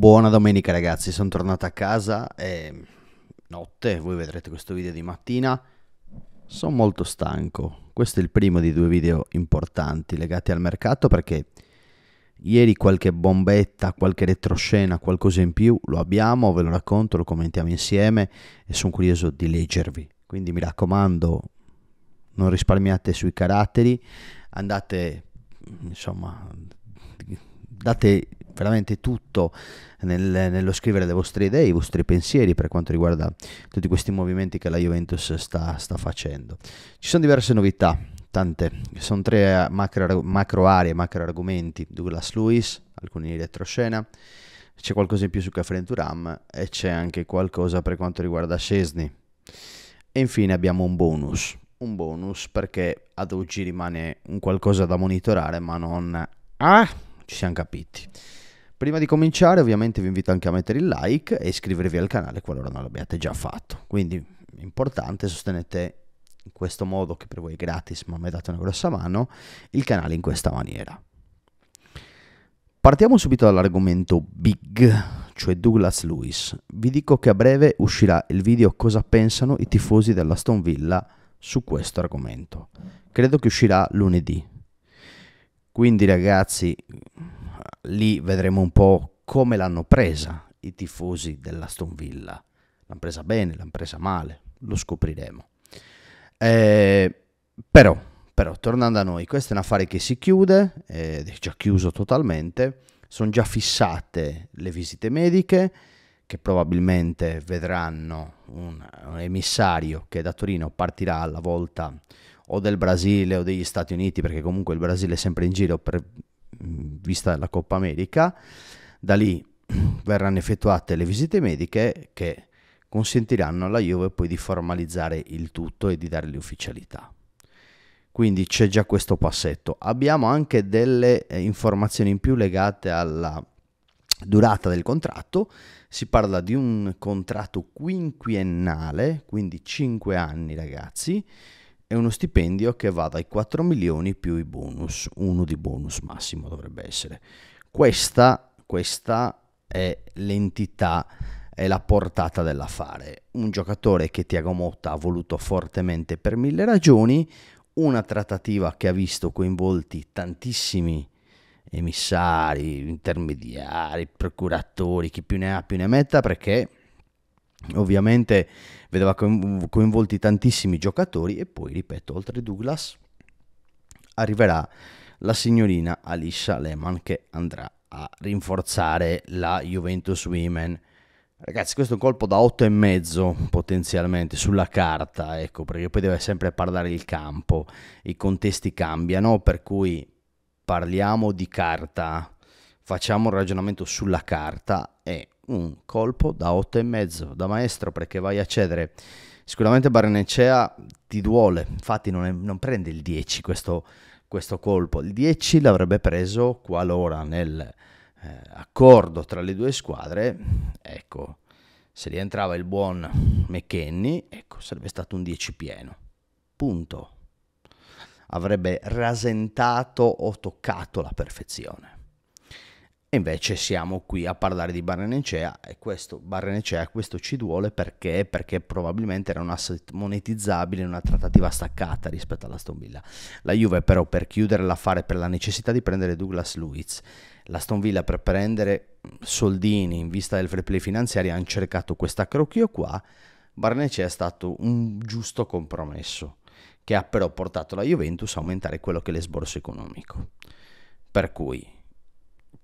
Buona domenica ragazzi, sono tornato a casa e notte, voi vedrete questo video di mattina. Sono molto stanco, questo è il primo di due video importanti legati al mercato perché ieri qualche bombetta, qualche retroscena, qualcosa in più lo abbiamo, ve lo racconto, lo commentiamo insieme e sono curioso di leggervi. Quindi mi raccomando, non risparmiate sui caratteri, andate insomma date veramente tutto nel, nello scrivere le vostre idee, i vostri pensieri per quanto riguarda tutti questi movimenti che la Juventus sta, sta facendo. Ci sono diverse novità, tante, sono tre eh, macro, macro aree, macro argomenti, Douglas Lewis, alcuni in retroscena, c'è qualcosa in più su Cafren Turam e c'è anche qualcosa per quanto riguarda Scesni. E infine abbiamo un bonus, un bonus perché ad oggi rimane un qualcosa da monitorare ma non... Ah! ci siamo capiti. Prima di cominciare ovviamente vi invito anche a mettere il like e iscrivervi al canale qualora non l'abbiate già fatto. Quindi importante, sostenete in questo modo che per voi è gratis ma mi date una grossa mano il canale in questa maniera. Partiamo subito dall'argomento big, cioè Douglas Lewis. Vi dico che a breve uscirà il video cosa pensano i tifosi della Stone Villa su questo argomento. Credo che uscirà lunedì, quindi ragazzi, lì vedremo un po' come l'hanno presa i tifosi dell'Aston Villa. L'hanno presa bene, l'hanno presa male, lo scopriremo. Eh, però, però, tornando a noi, questo è un affare che si chiude, ed è già chiuso totalmente, sono già fissate le visite mediche che probabilmente vedranno un, un emissario che da Torino partirà alla volta o del Brasile o degli Stati Uniti, perché comunque il Brasile è sempre in giro per, mm, vista della Coppa America, da lì verranno effettuate le visite mediche che consentiranno alla Juve poi di formalizzare il tutto e di dare le ufficialità. Quindi c'è già questo passetto. Abbiamo anche delle eh, informazioni in più legate alla durata del contratto. Si parla di un contratto quinquennale, quindi 5 anni ragazzi, è uno stipendio che va dai 4 milioni più i bonus, uno di bonus massimo dovrebbe essere. Questa, questa è l'entità, è la portata dell'affare. Un giocatore che Tiago Motta ha voluto fortemente per mille ragioni, una trattativa che ha visto coinvolti tantissimi emissari, intermediari, procuratori, chi più ne ha più ne metta perché ovviamente vedeva coinvolti tantissimi giocatori e poi, ripeto, oltre Douglas arriverà la signorina Alicia Lehman che andrà a rinforzare la Juventus Women. Ragazzi, questo è un colpo da 8,5 potenzialmente sulla carta, ecco, perché poi deve sempre parlare il campo, i contesti cambiano, per cui parliamo di carta, facciamo un ragionamento sulla carta e un colpo da e mezzo da maestro perché vai a cedere. Sicuramente Barnecea ti duole, infatti non, è, non prende il 10 questo, questo, colpo, il 10 l'avrebbe preso qualora nell'accordo eh, tra le due squadre, ecco, se rientrava il buon McKenny, ecco, sarebbe stato un 10 pieno, punto. Avrebbe rasentato o toccato la perfezione. E invece siamo qui a parlare di Barrenecea e questo Barrenecea, questo ci duole perché? Perché probabilmente era un asset monetizzabile, una trattativa staccata rispetto alla Stonvilla. La Juve però per chiudere l'affare per la necessità di prendere Douglas Luiz, la Stonvilla per prendere soldini in vista del free play finanziario hanno cercato questa crocchio qua, Barrenecea è stato un giusto compromesso che ha però portato la Juventus a aumentare quello che è l'esborso economico. Per cui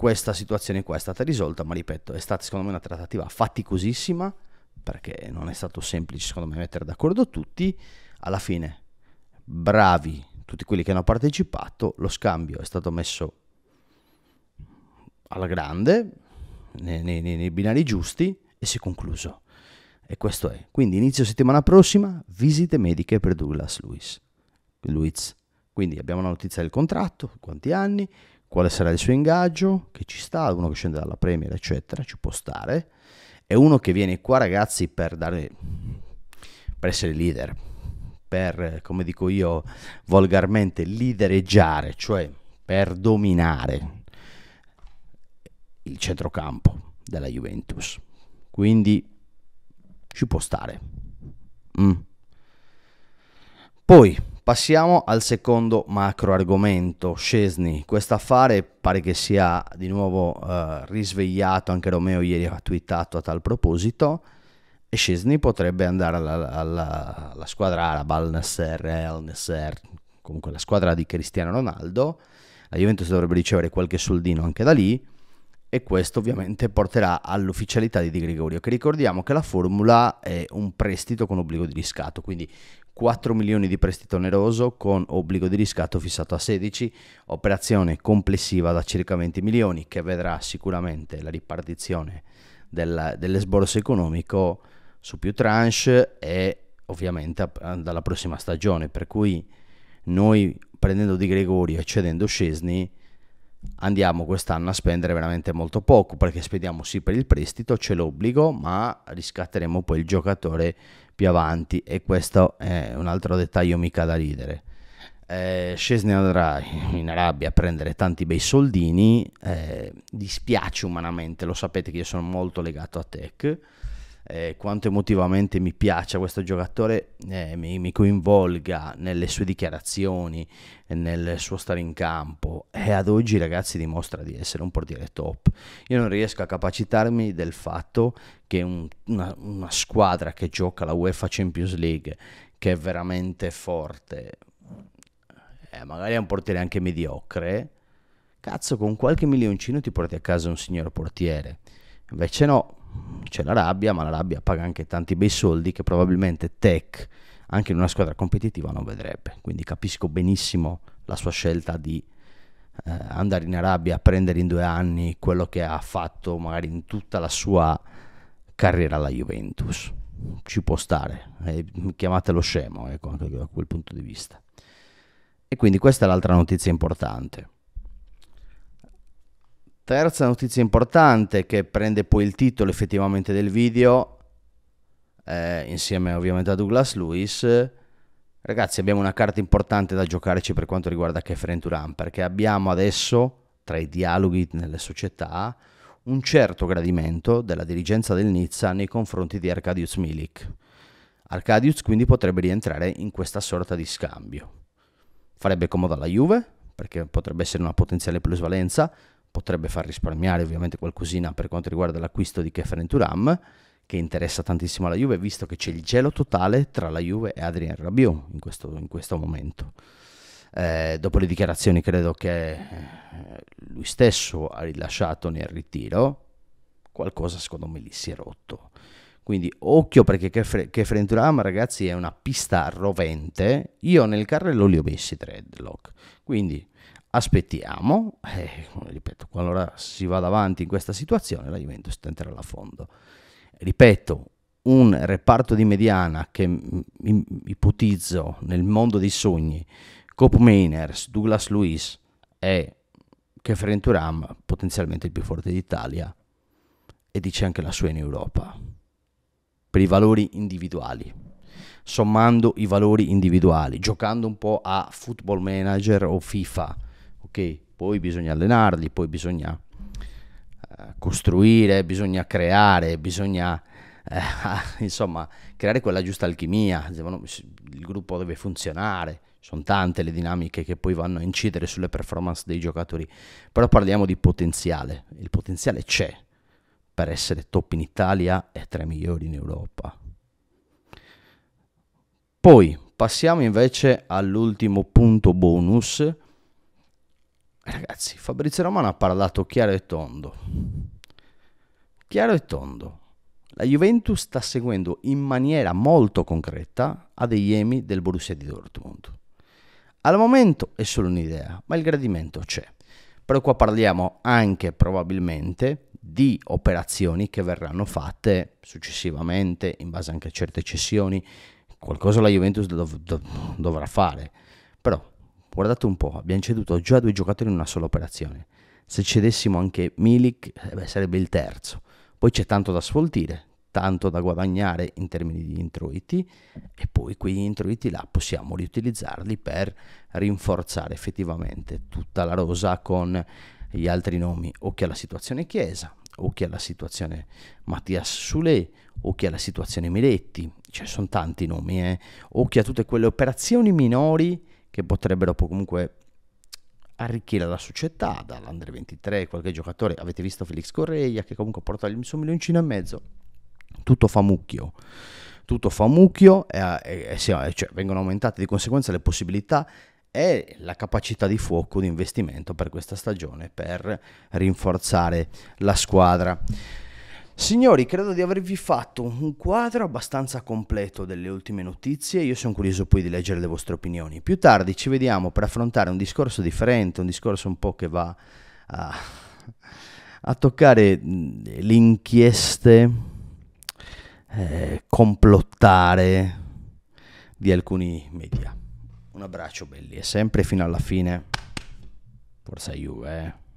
questa situazione qua è stata risolta, ma ripeto, è stata secondo me una trattativa faticosissima, perché non è stato semplice secondo me mettere d'accordo tutti, alla fine bravi tutti quelli che hanno partecipato, lo scambio è stato messo alla grande, nei, nei, nei binari giusti e si è concluso. E questo è. Quindi inizio settimana prossima, visite mediche per Douglas Luiz. Quindi abbiamo la notizia del contratto, quanti anni, quale sarà il suo ingaggio, che ci sta, uno che scende dalla Premier, eccetera, ci può stare. È uno che viene qua, ragazzi, per, dare, per essere leader, per, come dico io volgarmente, lidereggiare, cioè per dominare il centrocampo della Juventus. Quindi ci può stare. Mm. Poi Passiamo al secondo macro argomento, Scesni. Questo affare pare che sia di nuovo eh, risvegliato, anche Romeo ieri ha twittato a tal proposito, e Scesni potrebbe andare alla, alla, alla squadra araba, al Nasser, al Nasser, comunque la squadra di Cristiano Ronaldo. La Juventus dovrebbe ricevere qualche soldino anche da lì e questo ovviamente porterà all'ufficialità di Di Gregorio, che ricordiamo che la formula è un prestito con obbligo di riscatto, quindi 4 milioni di prestito oneroso con obbligo di riscatto fissato a 16, operazione complessiva da circa 20 milioni che vedrà sicuramente la ripartizione del, dell'esborso economico su più tranche e ovviamente dalla prossima stagione, per cui noi prendendo Di Gregorio e cedendo Scesni andiamo quest'anno a spendere veramente molto poco perché spendiamo sì per il prestito, c'è l'obbligo, ma riscatteremo poi il giocatore più avanti e questo è un altro dettaglio mica da ridere. Eh, Scesne andrà in Arabia a prendere tanti bei soldini, eh, dispiace umanamente, lo sapete che io sono molto legato a Tech, eh, quanto emotivamente mi piaccia questo giocatore, eh, mi, mi, coinvolga nelle sue dichiarazioni, nel suo stare in campo e ad oggi ragazzi dimostra di essere un portiere top. Io non riesco a capacitarmi del fatto che un, una, una squadra che gioca la UEFA Champions League, che è veramente forte, eh, magari è un portiere anche mediocre, cazzo con qualche milioncino ti porti a casa un signor portiere. Invece no, c'è la rabbia, ma la rabbia paga anche tanti bei soldi che probabilmente Tech, anche in una squadra competitiva, non vedrebbe. Quindi capisco benissimo la sua scelta di eh, andare in Arabia a prendere in due anni quello che ha fatto magari in tutta la sua carriera alla Juventus. Ci può stare, eh, chiamatelo scemo, ecco, anche da quel punto di vista. E quindi questa è l'altra notizia importante. Terza notizia importante che prende poi il titolo effettivamente del video, eh, insieme ovviamente a Douglas Lewis. Ragazzi abbiamo una carta importante da giocarci per quanto riguarda Kefren Turan perché abbiamo adesso tra i dialoghi nelle società un certo gradimento della dirigenza del Nizza nei confronti di Arcadius Milik. Arcadius quindi potrebbe rientrare in questa sorta di scambio. Farebbe comodo alla Juve perché potrebbe essere una potenziale plusvalenza, potrebbe far risparmiare ovviamente qualcosina per quanto riguarda l'acquisto di Kefren Turam, che interessa tantissimo alla Juve, visto che c'è il gelo totale tra la Juve e Adrien Rabiot in questo, in questo momento. Eh, dopo le dichiarazioni credo che eh, lui stesso ha rilasciato nel ritiro, qualcosa secondo me lì si è rotto. Quindi occhio perché Kefren Turam ragazzi è una pista rovente, io nel carrello li ho messi Dreadlock, quindi aspettiamo, eh, ripeto, qualora si vada avanti in questa situazione la Juventus tenterà la fondo. Ripeto, un reparto di mediana che ipotizzo nel mondo dei sogni, Cop Mainers, Douglas Luis e Kefren Turam, potenzialmente il più forte d'Italia, e dice anche la sua in Europa, per i valori individuali sommando i valori individuali, giocando un po' a football manager o FIFA, ok? Poi bisogna allenarli, poi bisogna eh, costruire, bisogna creare, bisogna eh, insomma creare quella giusta alchimia, diciamo, il gruppo deve funzionare, sono tante le dinamiche che poi vanno a incidere sulle performance dei giocatori, però parliamo di potenziale, il potenziale c'è per essere top in Italia e tra i migliori in Europa. Poi passiamo invece all'ultimo punto bonus Ragazzi, Fabrizio Romano ha parlato chiaro e tondo. Chiaro e tondo. La Juventus sta seguendo in maniera molto concreta a degli Adeyemi del Borussia di Dortmund. Al momento è solo un'idea, ma il gradimento c'è. Però qua parliamo anche probabilmente di operazioni che verranno fatte successivamente in base anche a certe cessioni. Qualcosa la Juventus dov- dov- dovrà fare. Però Guardate un po', abbiamo ceduto già due giocatori in una sola operazione. Se cedessimo anche Milik, eh beh, sarebbe il terzo. Poi c'è tanto da sfoltire, tanto da guadagnare in termini di introiti e poi quegli introiti là possiamo riutilizzarli per rinforzare effettivamente tutta la rosa con gli altri nomi o che alla situazione Chiesa o che alla situazione Mattias Sule o che alla situazione Miletti, cioè sono tanti nomi, eh? o che a tutte quelle operazioni minori che potrebbero comunque arricchire la società, dall'Under 23, qualche giocatore, avete visto Felix Correia che comunque porta il suo milioncino e mezzo, tutto fa mucchio, tutto fa mucchio e, e, e eh, cioè, vengono aumentate di conseguenza le possibilità e la capacità di fuoco di investimento per questa stagione per rinforzare la squadra. Signori, credo di avervi fatto un quadro abbastanza completo delle ultime notizie, io sono curioso poi di leggere le vostre opinioni. Più tardi ci vediamo per affrontare un discorso differente, un discorso un po' che va a, a toccare le inchieste, eh, complottare di alcuni media. Un abbraccio belli e sempre fino alla fine, forza Juve. Eh.